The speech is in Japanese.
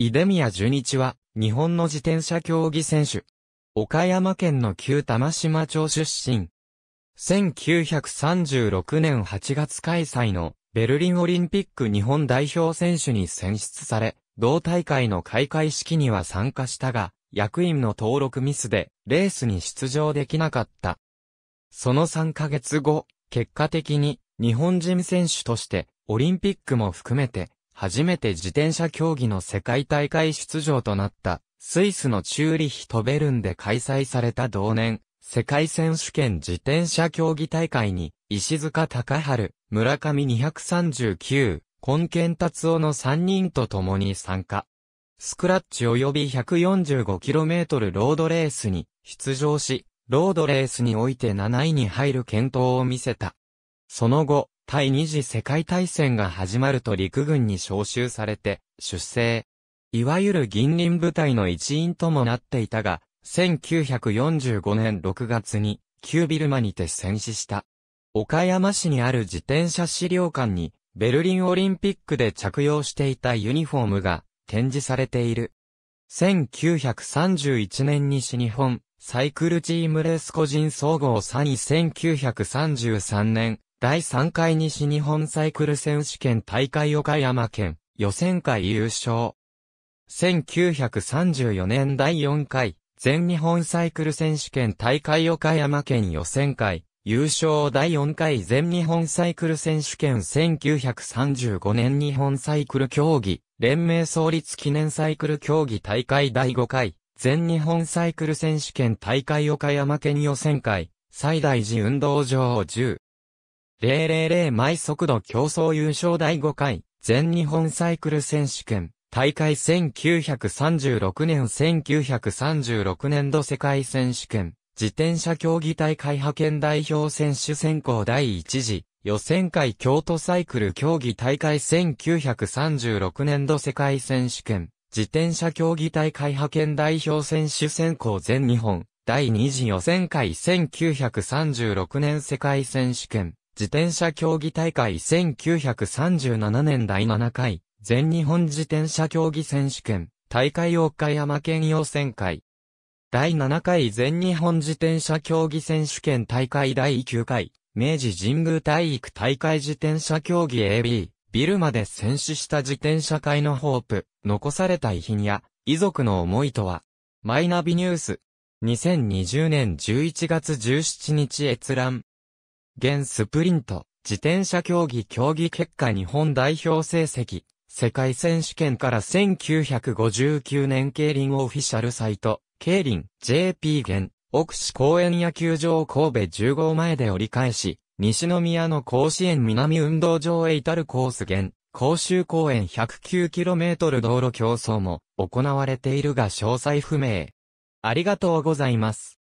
イデミ宮純一は、日本の自転車競技選手。岡山県の旧玉島町出身。1936年8月開催のベルリンオリンピック日本代表選手に選出され、同大会の開会式には参加したが、役員の登録ミスでレースに出場できなかった。その3ヶ月後、結果的に日本人選手としてオリンピックも含めて初めて自転車競技の世界大会出場となった、スイスのチューリヒトベルンで開催された同年、世界選手権自転車競技大会に、石塚隆春、村上239、根健達夫の3人と共に参加。スクラッチ及び 145km ロードレースに出場し、ロードレースにおいて7位に入る検討を見せた。その後、第二次世界大戦が始まると陸軍に召集されて、出征。いわゆる銀輪部隊の一員ともなっていたが、1945年6月に、旧ビルマにて戦死した。岡山市にある自転車資料館に、ベルリンオリンピックで着用していたユニフォームが展示されている。1931年西日本サイクルチームレース個人総合3位1933年第3回西日本サイクル選手権大会岡山県予選会優勝。1934年第4回全日本サイクル選手権大会岡山県予選会優勝第4回全日本サイクル選手権1935年日本サイクル競技連盟創立記念サイクル競技大会第5回全日本サイクル選手権大会岡山県予選会最大時運動場10 000毎速度競争優勝第5回全日本サイクル選手権大会1936年1936年度世界選手権自転車競技大会派遣代表選手選考第1次予選会京都サイクル競技大会1936年度世界選手権自転車競技大会派遣代表選手選考全日本第2次予選会1936年世界選手権自転車競技大会1937年第7回、全日本自転車競技選手権、大会岡山県予選会。第7回全日本自転車競技選手権大会第9回、明治神宮体育大会自転車競技 AB、ビルまで戦死した自転車界のホープ、残された遺品や、遺族の思いとは、マイナビニュース。2020年11月17日閲覧。現スプリント、自転車競技競技結果日本代表成績、世界選手権から1959年競輪オフィシャルサイト、競輪 JP 現、奥市公園野球場神戸10号前で折り返し、西宮の甲子園南運動場へ至るコース現、甲州公園 109km 道路競争も行われているが詳細不明。ありがとうございます。